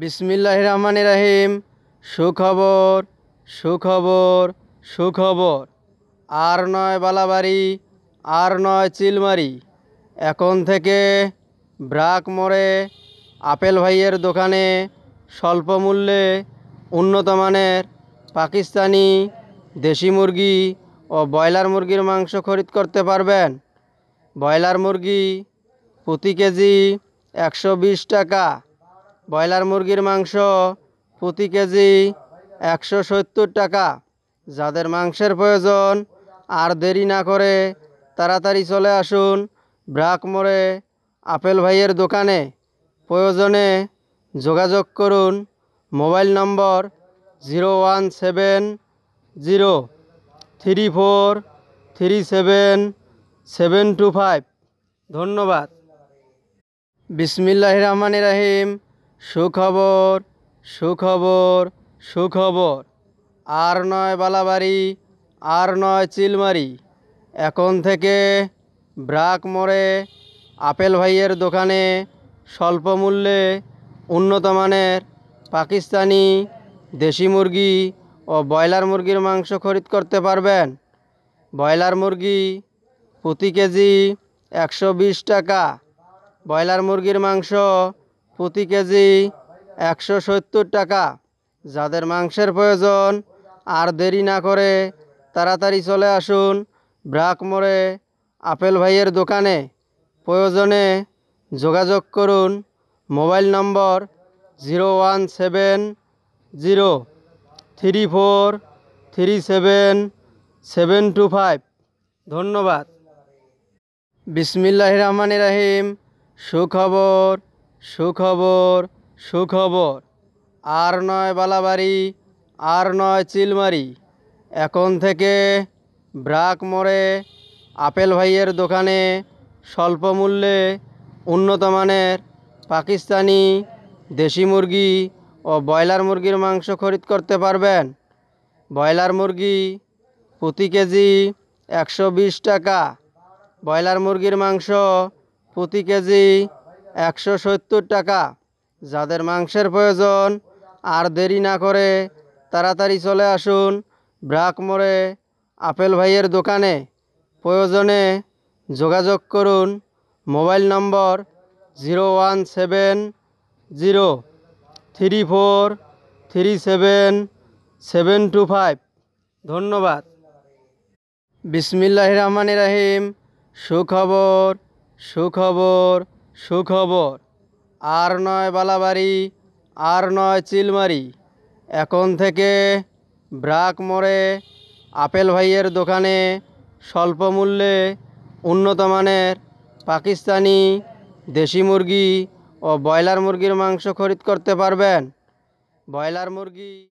বিসমিল্লাহ রহমান রাহিম সুখবর সুখবর সুখবর আর নয় বালাবাড়ি আর নয় চিলমারি এখন থেকে ব্রাক মোড়ে আপেল ভাইয়ের দোকানে স্বল্প মূল্যে উন্নত মানের পাকিস্তানি দেশি মুরগি ও ব্রয়লার মুরগির মাংস খরিদ করতে পারবেন ব্রয়লার মুরগি প্রতি কেজি একশো টাকা ব্রয়লার মুরগির মাংস প্রতি কেজি একশো সত্তর টাকা যাদের মাংসের প্রয়োজন আর দেরি না করে তাড়াতাড়ি চলে আসুন ব্রাক মোড়ে আপেল ভাইয়ের দোকানে প্রয়োজনে যোগাযোগ করুন mobile number zero one seven zero three four three seven seven two five ধন্যবাদ বিসমিল্লাহ রহমান রাহিম সুখবর সুখবর সুখবর আর নয় বালাবাড়ি আর নয় চিলমারি এখন থেকে ব্রাক মোড়ে আপেল ভাইয়ের দোকানে স্বল্প মূল্যে উন্নত মানের পাকিস্তানি দেশি মুরগি ও ব্রয়লার মুরগির মাংস খরিদ করতে পারবেন ব্রয়লার মুরগি প্রতি কেজি একশো টাকা ব্রয়লার মুরগির মাংস প্রতি কেজি একশো সত্তর টাকা যাদের মাংসের প্রয়োজন আর দেরি না করে তাড়াতাড়ি চলে আসুন ব্রাকমোড়ে আপেল ভাইয়ের দোকানে প্রয়োজনে যোগাযোগ করুন mobile number zero one seven zero three four three seven seven two five ধন্যবাদ বিসমিল্লাহ রহমান রাহিম সুখবর সুখবর সুখবর আর নয় বালাবাড়ি আর নয় চিলমারি এখন থেকে ব্রাক মোড়ে আপেল ভাইয়ের দোকানে স্বল্প মূল্যে উন্নত মানের পাকিস্তানি দেশি মুরগি ও ব্রয়লার মুরগির মাংস খরিদ করতে পারবেন ব্রয়লার মুরগি প্রতি কেজি একশো টাকা ব্রয়লার মুরগির মাংস প্রতি কেজি একশো সত্তর টাকা যাদের মাংসের প্রয়োজন আর দেরি না করে তাড়াতাড়ি চলে আসুন ব্রাকমোড়ে আপেল ভাইয়ের দোকানে প্রয়োজনে যোগাযোগ করুন mobile number zero one seven zero three four three seven seven two five ধন্যবাদ বিসমিল্লাহ রহমান রাহিম সুখবর সুখবর সুখবর আর নয় বালাবাড়ি আর নয় চিলমারি এখন থেকে ব্রাক মোড়ে আপেল ভাইয়ের দোকানে স্বল্প মূল্যে উন্নত মানের পাকিস্তানি দেশি মুরগি ও ব্রয়লার মুরগির মাংস খরিদ করতে পারবেন ব্রয়লার মুরগি